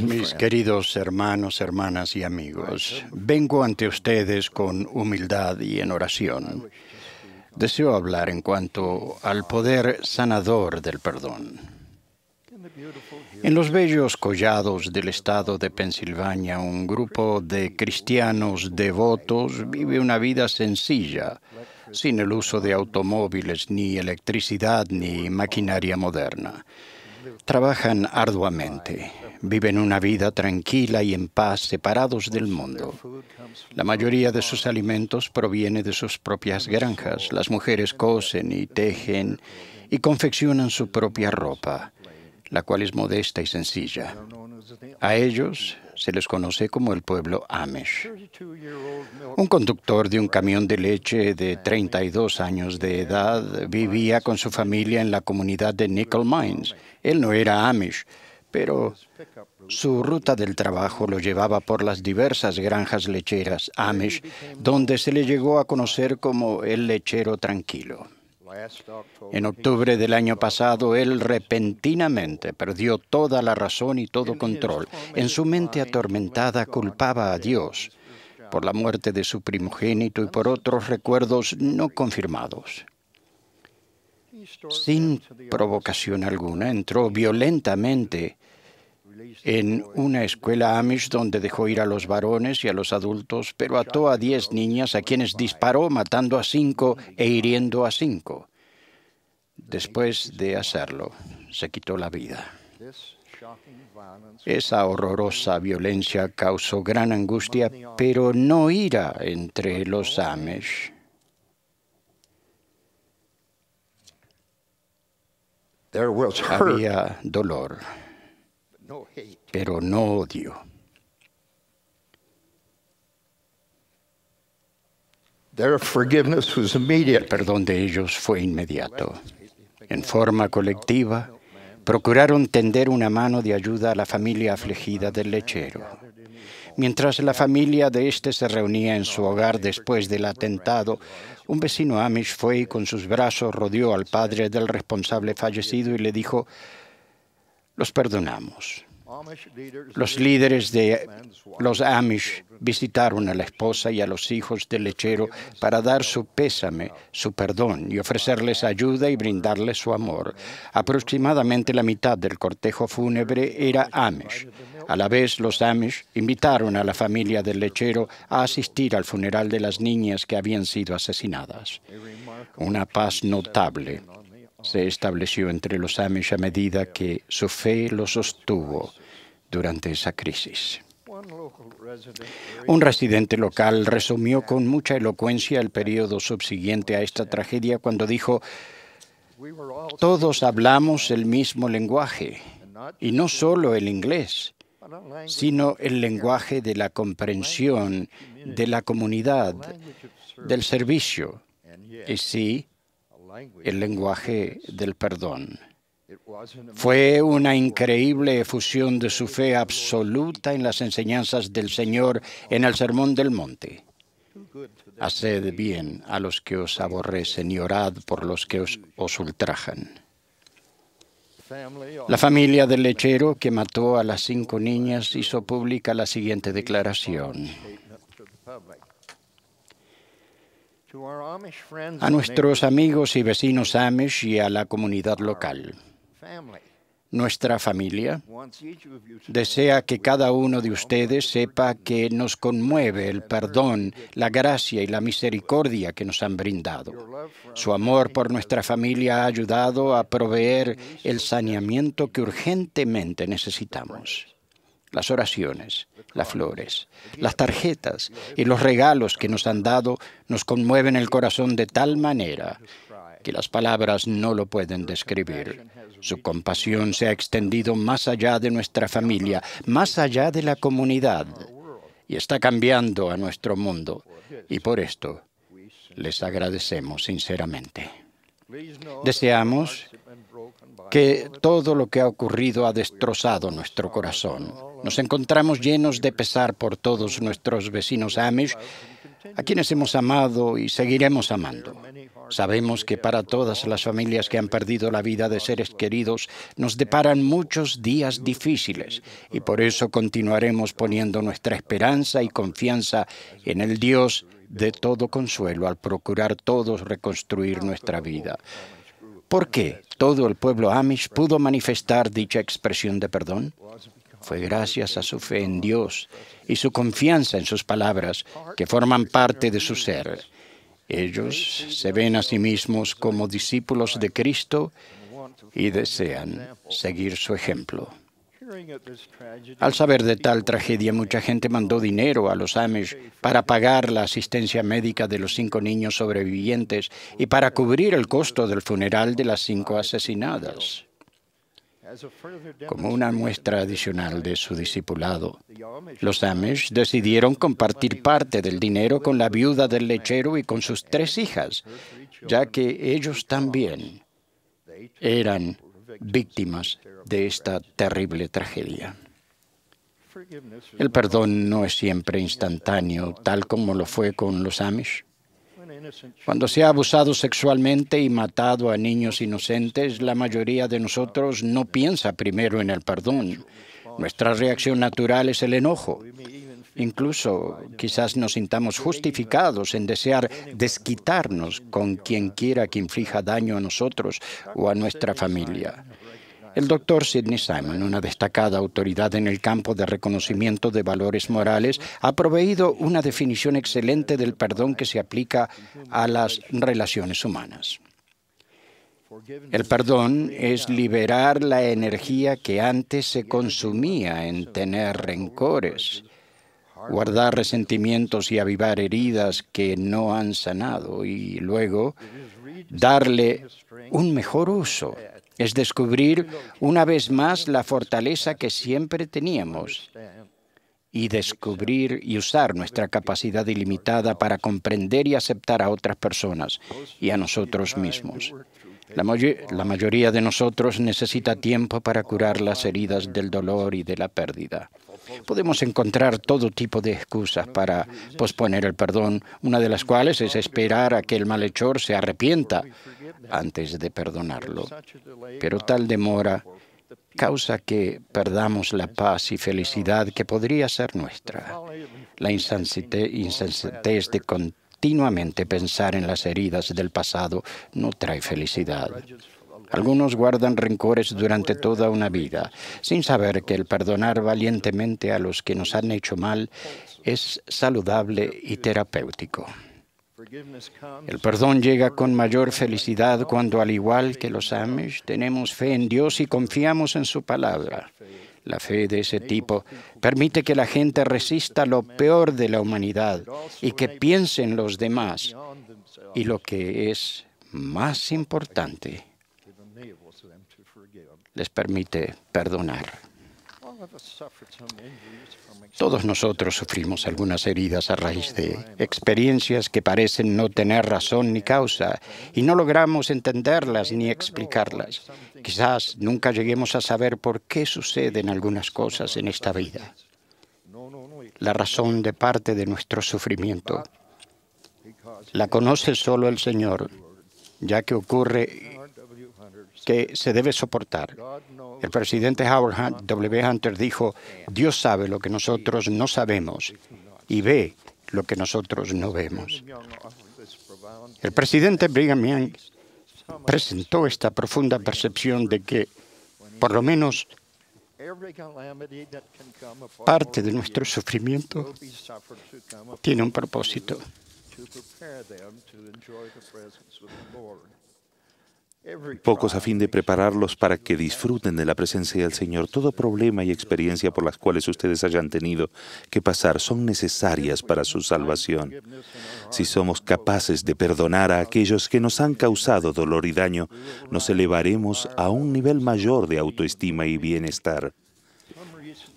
Mis queridos hermanos, hermanas y amigos, vengo ante ustedes con humildad y en oración. Deseo hablar en cuanto al poder sanador del perdón. En los bellos collados del estado de Pensilvania, un grupo de cristianos devotos vive una vida sencilla, sin el uso de automóviles, ni electricidad, ni maquinaria moderna. Trabajan arduamente, viven una vida tranquila y en paz, separados del mundo. La mayoría de sus alimentos proviene de sus propias granjas. Las mujeres cosen y tejen y confeccionan su propia ropa la cual es modesta y sencilla. A ellos se les conoce como el pueblo Amish. Un conductor de un camión de leche de 32 años de edad vivía con su familia en la comunidad de Nickel Mines. Él no era Amish, pero su ruta del trabajo lo llevaba por las diversas granjas lecheras Amish, donde se le llegó a conocer como el lechero tranquilo. En octubre del año pasado, él repentinamente perdió toda la razón y todo control. En su mente atormentada culpaba a Dios por la muerte de su primogénito y por otros recuerdos no confirmados. Sin provocación alguna, entró violentamente en una escuela Amish donde dejó ir a los varones y a los adultos, pero ató a diez niñas a quienes disparó matando a cinco e hiriendo a cinco. Después de hacerlo, se quitó la vida. Esa horrorosa violencia causó gran angustia, pero no ira entre los Amish. Había dolor pero no odio. El perdón de ellos fue inmediato. En forma colectiva, procuraron tender una mano de ayuda a la familia afligida del lechero. Mientras la familia de este se reunía en su hogar después del atentado, un vecino Amish fue y con sus brazos rodeó al padre del responsable fallecido y le dijo, los perdonamos. Los líderes de los Amish visitaron a la esposa y a los hijos del lechero para dar su pésame, su perdón y ofrecerles ayuda y brindarles su amor. Aproximadamente la mitad del cortejo fúnebre era Amish. A la vez, los Amish invitaron a la familia del lechero a asistir al funeral de las niñas que habían sido asesinadas. Una paz notable se estableció entre los Amish a medida que su fe los sostuvo durante esa crisis. Un residente local resumió con mucha elocuencia el periodo subsiguiente a esta tragedia cuando dijo, todos hablamos el mismo lenguaje, y no solo el inglés, sino el lenguaje de la comprensión, de la comunidad, del servicio, y sí, el lenguaje del perdón. Fue una increíble efusión de su fe absoluta en las enseñanzas del Señor en el Sermón del Monte. Haced bien a los que os aborrecen y orad por los que os, os ultrajan. La familia del lechero que mató a las cinco niñas hizo pública la siguiente declaración. A nuestros amigos y vecinos Amish y a la comunidad local. Nuestra familia desea que cada uno de ustedes sepa que nos conmueve el perdón, la gracia y la misericordia que nos han brindado. Su amor por nuestra familia ha ayudado a proveer el saneamiento que urgentemente necesitamos las oraciones, las flores, las tarjetas y los regalos que nos han dado nos conmueven el corazón de tal manera que las palabras no lo pueden describir. Su compasión se ha extendido más allá de nuestra familia, más allá de la comunidad, y está cambiando a nuestro mundo. Y por esto les agradecemos sinceramente. Deseamos que todo lo que ha ocurrido ha destrozado nuestro corazón. Nos encontramos llenos de pesar por todos nuestros vecinos Amish, a quienes hemos amado y seguiremos amando. Sabemos que para todas las familias que han perdido la vida de seres queridos nos deparan muchos días difíciles y por eso continuaremos poniendo nuestra esperanza y confianza en el Dios de todo consuelo al procurar todos reconstruir nuestra vida. ¿Por qué todo el pueblo Amish pudo manifestar dicha expresión de perdón? Fue gracias a su fe en Dios y su confianza en sus palabras, que forman parte de su ser. Ellos se ven a sí mismos como discípulos de Cristo y desean seguir su ejemplo. Al saber de tal tragedia, mucha gente mandó dinero a los Amish para pagar la asistencia médica de los cinco niños sobrevivientes y para cubrir el costo del funeral de las cinco asesinadas. Como una muestra adicional de su discipulado, los Amish decidieron compartir parte del dinero con la viuda del lechero y con sus tres hijas, ya que ellos también eran víctimas de esta terrible tragedia. El perdón no es siempre instantáneo, tal como lo fue con los Amish. Cuando se ha abusado sexualmente y matado a niños inocentes, la mayoría de nosotros no piensa primero en el perdón. Nuestra reacción natural es el enojo. Incluso quizás nos sintamos justificados en desear desquitarnos con quien quiera que inflija daño a nosotros o a nuestra familia. El doctor Sidney Simon, una destacada autoridad en el campo de reconocimiento de valores morales, ha proveído una definición excelente del perdón que se aplica a las relaciones humanas. El perdón es liberar la energía que antes se consumía en tener rencores, guardar resentimientos y avivar heridas que no han sanado y luego darle un mejor uso. Es descubrir una vez más la fortaleza que siempre teníamos y descubrir y usar nuestra capacidad ilimitada para comprender y aceptar a otras personas y a nosotros mismos. La, mayoría de nosotros necesita tiempo para curar las heridas del dolor y de la pérdida podemos encontrar todo tipo de excusas para posponer el perdón, una de las cuales es esperar a que el malhechor se arrepienta antes de perdonarlo. Pero tal demora causa que perdamos la paz y felicidad que podría ser nuestra. La insensatez de continuamente pensar en las heridas del pasado no trae felicidad. Algunos guardan rencores durante toda una vida, sin saber que el perdonar valientemente a los que nos han hecho mal es saludable y terapéutico. El perdón llega con mayor felicidad cuando, al igual que los Amish, tenemos fe en Dios y confiamos en su palabra. La fe de ese tipo permite que la gente resista lo peor de la humanidad y que piensen los demás y lo que es más importante, les permite perdonar. Todos nosotros sufrimos algunas heridas a raíz de experiencias que parecen no tener razón ni causa y no logramos entenderlas ni explicarlas. Quizás nunca lleguemos a saber por qué suceden algunas cosas en esta vida. La razón de parte de nuestro sufrimiento la conoce solo el Señor, ya que ocurre que se debe soportar. El presidente Howard W. Hunter dijo, Dios sabe lo que nosotros no sabemos y ve lo que nosotros no vemos. El presidente Brigham Young presentó esta profunda percepción de que, por lo menos, parte de nuestro sufrimiento tiene un propósito pocos a fin de prepararlos para que disfruten de la presencia del Señor. Todo problema y experiencia por las cuales ustedes hayan tenido que pasar son necesarias para su salvación. Si somos capaces de perdonar a aquellos que nos han causado dolor y daño, nos elevaremos a un nivel mayor de autoestima y bienestar.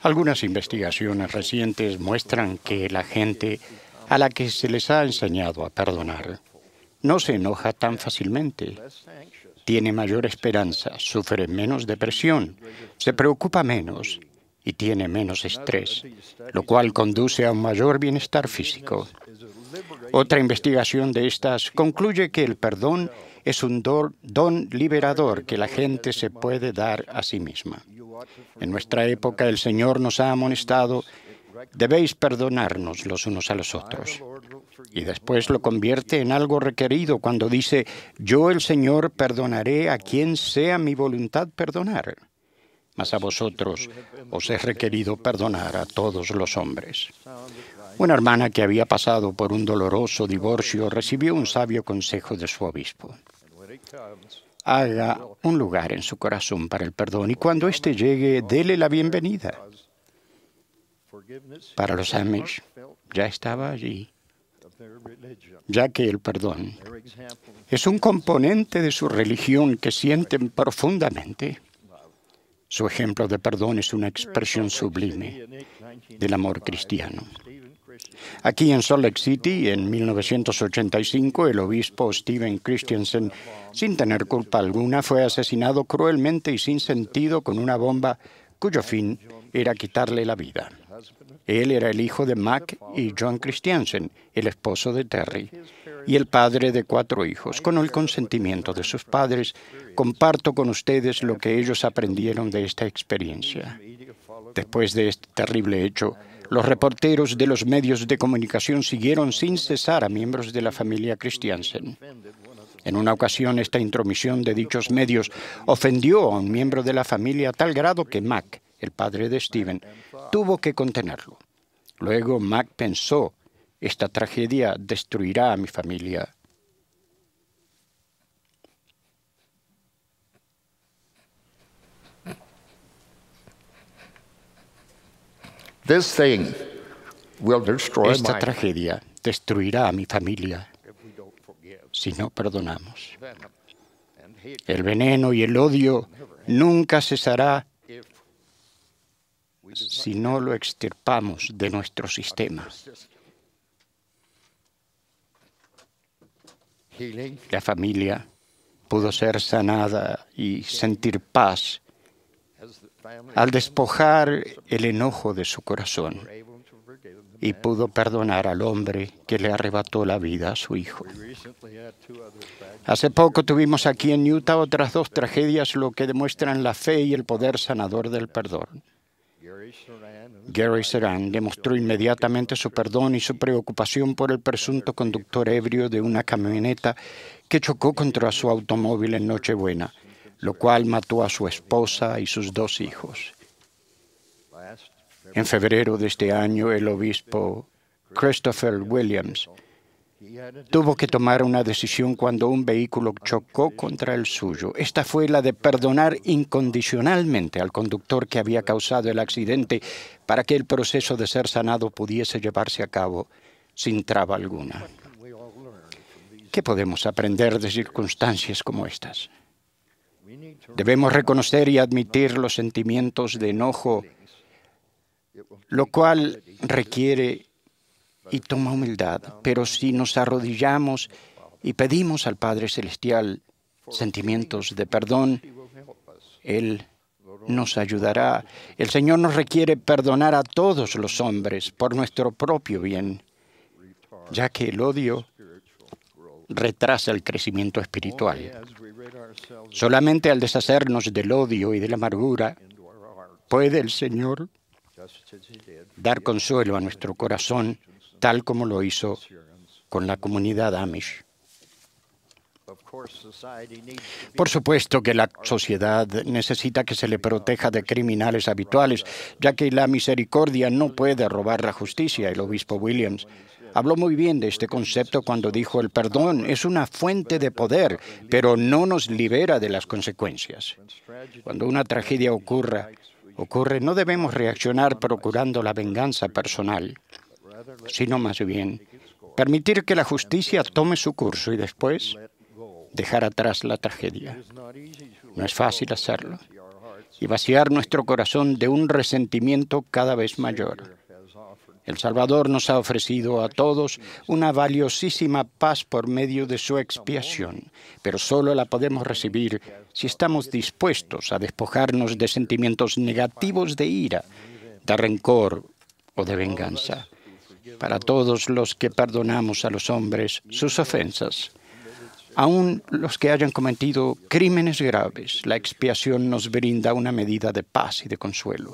Algunas investigaciones recientes muestran que la gente a la que se les ha enseñado a perdonar no se enoja tan fácilmente tiene mayor esperanza, sufre menos depresión, se preocupa menos y tiene menos estrés, lo cual conduce a un mayor bienestar físico. Otra investigación de estas concluye que el perdón es un don, liberador que la gente se puede dar a sí misma. En nuestra época el Señor nos ha amonestado, debéis perdonarnos los unos a los otros y después lo convierte en algo requerido cuando dice, yo el Señor perdonaré a quien sea mi voluntad perdonar, mas a vosotros os he requerido perdonar a todos los hombres. Una hermana que había pasado por un doloroso divorcio recibió un sabio consejo de su obispo. Haga un lugar en su corazón para el perdón y cuando éste llegue, dele la bienvenida. Para los Amish ya estaba allí ya que el perdón es un componente de su religión que sienten profundamente. Su ejemplo de perdón es una expresión sublime del amor cristiano. Aquí en Salt Lake City, en 1985, el obispo Steven Christensen, sin tener culpa alguna, fue asesinado cruelmente y sin sentido con una bomba cuyo fin era quitarle la vida. Él era el hijo de Mac y John Christiansen, el esposo de Terry, y el padre de cuatro hijos. Con el consentimiento de sus padres, comparto con ustedes lo que ellos aprendieron de esta experiencia. Después de este terrible hecho, los reporteros de los medios de comunicación siguieron sin cesar a miembros de la familia Christiansen. En una ocasión, esta intromisión de dichos medios ofendió a un miembro de la familia a tal grado que Mac, el padre de Steven, tuvo que contenerlo. Luego Mac pensó, esta tragedia destruirá a mi familia. This thing will destroy esta tragedia destruirá a mi familia si no perdonamos. El veneno y el odio nunca cesará si no lo extirpamos de nuestro sistema. La familia pudo ser sanada y sentir paz al despojar el enojo de su corazón y pudo perdonar al hombre que le arrebató la vida a su hijo. Hace poco tuvimos aquí en Utah otras dos tragedias, lo que demuestran la fe y el poder sanador del perdón. Gary Serán demostró inmediatamente su perdón y su preocupación por el presunto conductor ebrio de una camioneta que chocó contra su automóvil en Nochebuena, lo cual mató a su esposa y sus dos hijos. En febrero de este año, el obispo Christopher Williams tuvo que tomar una decisión cuando un vehículo chocó contra el suyo. Esta fue la de perdonar incondicionalmente al conductor que había causado el accidente para que el proceso de ser sanado pudiese llevarse a cabo sin traba alguna. ¿Qué podemos aprender de circunstancias como estas? Debemos reconocer y admitir los sentimientos de enojo, lo cual requiere y toma humildad. Pero si nos arrodillamos y pedimos al Padre Celestial sentimientos de perdón, Él nos ayudará. El Señor nos requiere perdonar a todos los hombres por nuestro propio bien, ya que el odio retrasa el crecimiento espiritual. Solamente al deshacernos del odio y de la amargura puede el Señor dar consuelo a nuestro corazón tal como lo hizo con la comunidad Amish. Por supuesto que la sociedad necesita que se le proteja de criminales habituales, ya que la misericordia no puede robar la justicia. El obispo Williams habló muy bien de este concepto cuando dijo el perdón es una fuente de poder, pero no nos libera de las consecuencias. Cuando una tragedia ocurre, no debemos reaccionar procurando la venganza personal sino más bien permitir que la justicia tome su curso y después dejar atrás la tragedia. No es fácil hacerlo y vaciar nuestro corazón de un resentimiento cada vez mayor. El Salvador nos ha ofrecido a todos una valiosísima paz por medio de su expiación, pero solo la podemos recibir si estamos dispuestos a despojarnos de sentimientos negativos de ira, de rencor o de venganza para todos los que perdonamos a los hombres sus ofensas, aun los que hayan cometido crímenes graves. La expiación nos brinda una medida de paz y de consuelo.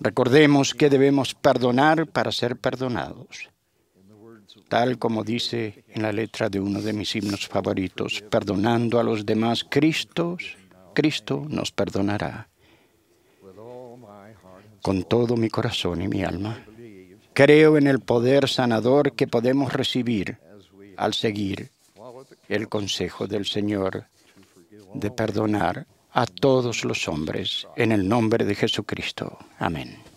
Recordemos que debemos perdonar para ser perdonados. Tal como dice en la letra de uno de mis himnos favoritos, perdonando a los demás, Cristo, Cristo nos perdonará. Con todo mi corazón y mi alma, Creo en el poder sanador que podemos recibir al seguir el consejo del Señor de perdonar a todos los hombres en el nombre de Jesucristo. Amén.